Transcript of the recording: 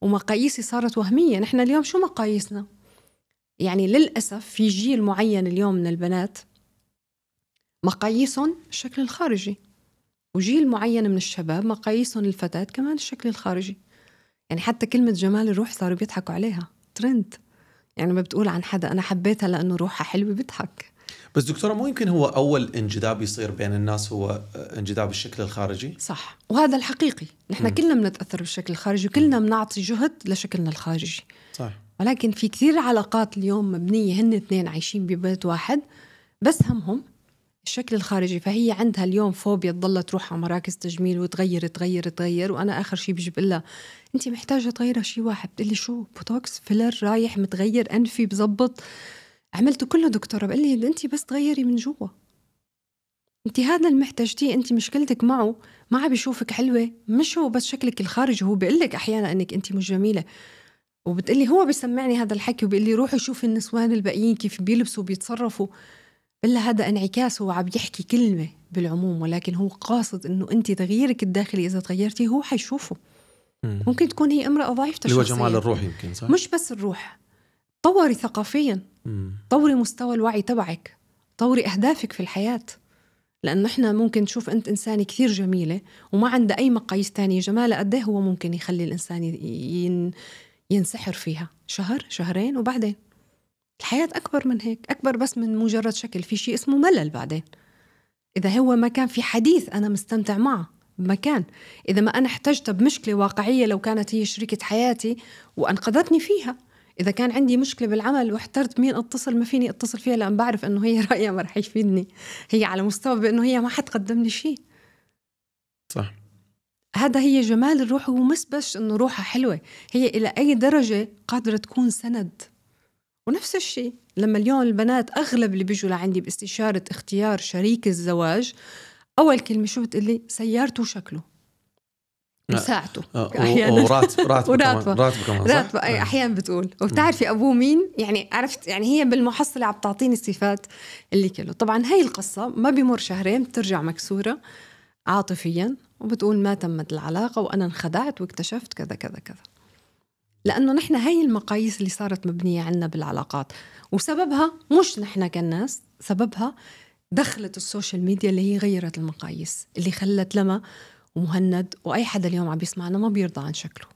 ومقاييسي صارت وهمية نحن اليوم شو مقاييسنا يعني للأسف في جيل معين اليوم من البنات مقاييسهم الشكل الخارجي وجيل معين من الشباب مقاييسهم الفتاة كمان الشكل الخارجي يعني حتى كلمة جمال الروح صاروا بيضحكوا عليها ترند يعني ما بتقول عن حدا أنا حبيتها لأنه روحها حلوة بيضحك بس دكتوره مو يمكن هو اول انجذاب يصير بين الناس هو آه، انجذاب الشكل الخارجي صح وهذا الحقيقي نحن كلنا بنتاثر بالشكل الخارجي وكلنا بنعطي جهد لشكلنا الخارجي صح ولكن في كثير علاقات اليوم مبنيه هن اثنين عايشين ببيت واحد بس همهم الشكل الخارجي فهي عندها اليوم فوبيا تضلها تروح على مراكز تجميل وتغير تغير تغير وانا اخر شيء بجيب لها انت محتاجه تغيري شيء واحد بتقول لي شو بوتوكس فيلر رايح متغير انفي بزبط عملته كله دكتورة بقول لي أنت بس تغيري من جوا أنت هذا اللي محتاجتيه أنت مشكلتك معه ما عم يشوفك حلوة مش هو بس شكلك الخارجي هو بيقول لك أحيانا أنك أنت مش جميلة وبتقلي هو بسمعني هذا الحكي وبيقول لي روحي شوفي النسوان الباقيين كيف بيلبسوا وبيتصرفوا إلا هذا انعكاس هو عم يحكي كلمة بالعموم ولكن هو قاصد انه انت تغييرك الداخلي اذا تغيرتي هو حيشوفه ممكن تكون هي امرأة ضعيفة اللي هو جمال الروح يمكن صح؟ مش بس الروح طوري ثقافيا طوري مستوى الوعي تبعك طوري أهدافك في الحياة لأنه إحنا ممكن تشوف أنت إنسانة كثير جميلة وما عندها أي مقاييس تانية جمالها قد إيه هو ممكن يخلي الإنسان ين... ينسحر فيها شهر شهرين وبعدين الحياة أكبر من هيك أكبر بس من مجرد شكل في شيء اسمه ملل بعدين إذا هو ما كان في حديث أنا مستمتع معه بمكان إذا ما أنا احتجت بمشكلة واقعية لو كانت هي شريكة حياتي وأنقذتني فيها اذا كان عندي مشكله بالعمل واحترت مين اتصل ما فيني اتصل فيها لان بعرف انه هي رايها ما رح يفيدني هي على مستوى بانه هي ما حتقدم لي شيء صح هذا هي جمال الروح ومش بس انه روحها حلوه هي الى اي درجه قادره تكون سند ونفس الشيء لما اليوم البنات اغلب اللي بيجوا لعندي باستشاره اختيار شريك الزواج اول كلمه شو بتقلي سيارته وشكله مساعته آه. آه. احيانا وراتبه راتبه راتبه كمان راتبه اي أيوة. احيانا بتقول وبتعرفي ابوه مين يعني عرفت يعني هي بالمحصله عم تعطيني الصفات اللي كله طبعا هاي القصه ما بيمر شهرين بترجع مكسوره عاطفيا وبتقول ما تمت العلاقه وانا انخدعت واكتشفت كذا كذا كذا لانه نحن هاي المقاييس اللي صارت مبنيه عنا بالعلاقات وسببها مش نحن كناس سببها دخلت السوشيال ميديا اللي هي غيرت المقاييس اللي خلت لما ومهند واي حدا اليوم عم بيسمعنا ما بيرضى عن شكله